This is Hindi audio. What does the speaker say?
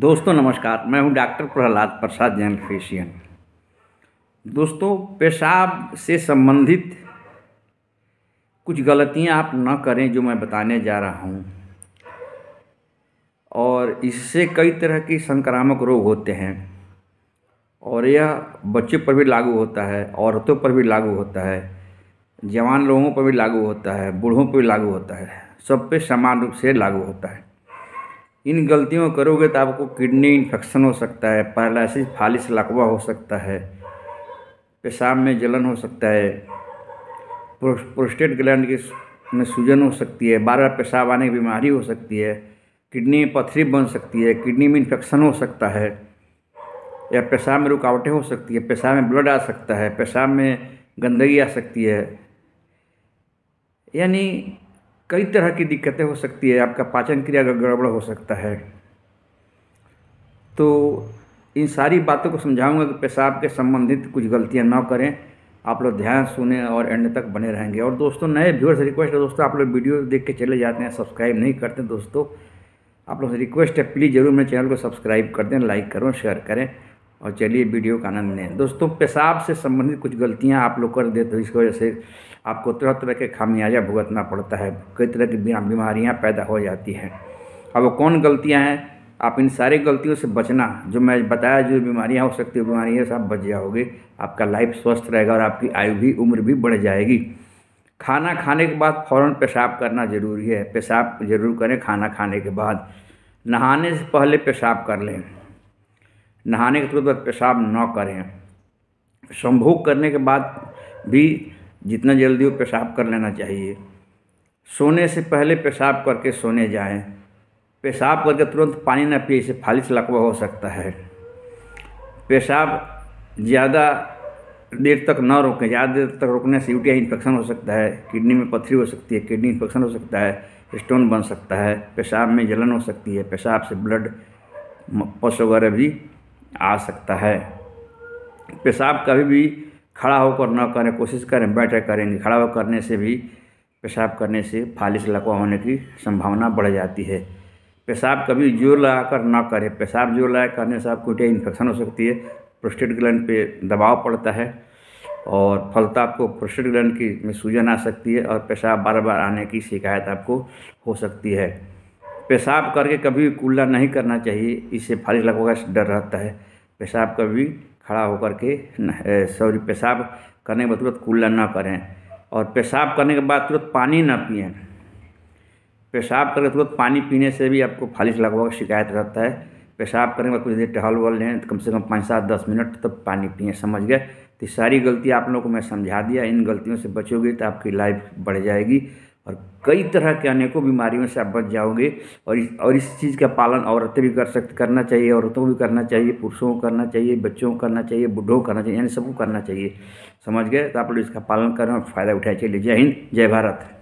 दोस्तों नमस्कार मैं हूं डॉक्टर प्रहलाद प्रसाद जैन फेशियन दोस्तों पेशाब से संबंधित कुछ गलतियां आप न करें जो मैं बताने जा रहा हूं और इससे कई तरह के संक्रामक रोग होते हैं और यह बच्चों पर भी लागू होता है औरतों पर भी लागू होता है जवान लोगों पर भी लागू होता है बूढ़ों पर भी लागू होता है सब पे समान रूप से लागू होता है इन गलतियों करोगे तो आपको किडनी इन्फेक्शन हो सकता है पैरालिसिस फालिस लकवा हो सकता है पेशाब में जलन हो सकता है प्रोस्टेट ग्लैंड की में सूजन हो सकती है बार बार पेशाब आने की बीमारी हो सकती है किडनी में पथरी बन सकती है किडनी में इन्फेक्शन हो सकता है या पेशाब में रुकावटें हो सकती है पेशाब में ब्लड आ सकता है पेशाब में गंदगी आ सकती है यानी कई तरह की दिक्कतें हो सकती है आपका पाचन क्रिया का गड़बड़ हो सकता है तो इन सारी बातों को समझाऊंगा कि पेशाब के संबंधित कुछ गलतियां ना करें आप लोग ध्यान सुने और एंड तक बने रहेंगे और दोस्तों नए व्यूअर्स रिक्वेस्ट है दोस्तों आप लोग वीडियो देख के चले जाते हैं सब्सक्राइब नहीं करते दोस्तों आप लोग से रिक्वेस्ट है प्लीज़ ज़रूर मेरे चैनल को सब्सक्राइब कर दें लाइक करो शेयर करें और चलिए वीडियो का आनंद लें दोस्तों पेशाब से संबंधित कुछ गलतियां आप लोग कर दे तो इस वजह से आपको तरह तरह के खामियाजा भुगतना पड़ता है कई तरह की बीमारियां पैदा हो जाती हैं अब वो कौन गलतियां हैं आप इन सारी गलतियों से बचना जो मैं बताया जो बीमारियां हो सकती है बीमारियों से आप बच जाओगे आपका लाइफ स्वस्थ रहेगा और आपकी आयु भी उम्र भी बढ़ जाएगी खाना खाने के बाद फ़ौर पेशाब करना ज़रूरी है पेशाब जरूर करें खाना खाने के बाद नहाने से पहले पेशाब कर लें नहाने के तुरंत बाद पेशाब न करें संभोग करने के बाद भी जितना जल्दी हो पेशाब कर लेना चाहिए सोने से पहले पेशाब करके सोने जाएं पेशाब करके तुरंत पानी ना पिए इससे फालिश लकवा हो सकता है पेशाब ज़्यादा देर तक न रोकें ज़्यादा देर तक रोकने से यूटिया इन्फेक्शन हो सकता है किडनी में पथरी हो सकती है किडनी इन्फेक्शन हो सकता है स्टोन बन सकता है पेशाब में जलन हो सकती है पेशाब से ब्लड पस वगैरह भी आ सकता है पेशाब कभी भी खड़ा होकर ना करें कोशिश करें बैठे करेंगे खड़ा होकर करने से भी पेशाब करने से फालिश लकवा होने की संभावना बढ़ जाती है पेशाब कभी जोर लगाकर ना करें पेशाब जोर लगा करने से आपको इन्फेक्शन हो सकती है प्रोस्टेट ग्लैंड पे दबाव पड़ता है और फलता आपको प्रोस्टेट ग्लैंड की में सूजन आ सकती है और पेशाब बार बार आने की शिकायत आपको हो सकती है पेशाब करके कभी कूल्ला नहीं करना चाहिए इससे फारिश लगवा का डर रहता है पेशाब कभी खड़ा होकर के सॉरी पेशाब करने के बाद तुरंत कूल्ला ना करें और पेशाब करने के बाद तुरंत पानी ना पिए पेशाब करके तुरंत पानी पीने से भी आपको फालिश लगवा का शिकायत रहता है पेशाब करने के बाद कुछ देर टहल वहल लें तो कम से कम पाँच सात दस मिनट तक तो पानी पिए समझ गए तो सारी गलती आप लोगों को मैं समझा दिया इन गलतियों से बचोगे तो आपकी लाइफ बढ़ जाएगी और कई तरह के अनेकों बीमारियों से आप बच जाओगे और इस और इस चीज़ का पालन औरतें भी कर सकते करना चाहिए औरतों को भी करना चाहिए पुरुषों को करना चाहिए बच्चों को करना चाहिए बुढ़ों को करना चाहिए यानी सबको करना चाहिए समझ गए तो आप लोग इसका पालन करें और फ़ायदा उठाए चलिए जय हिंद जय भारत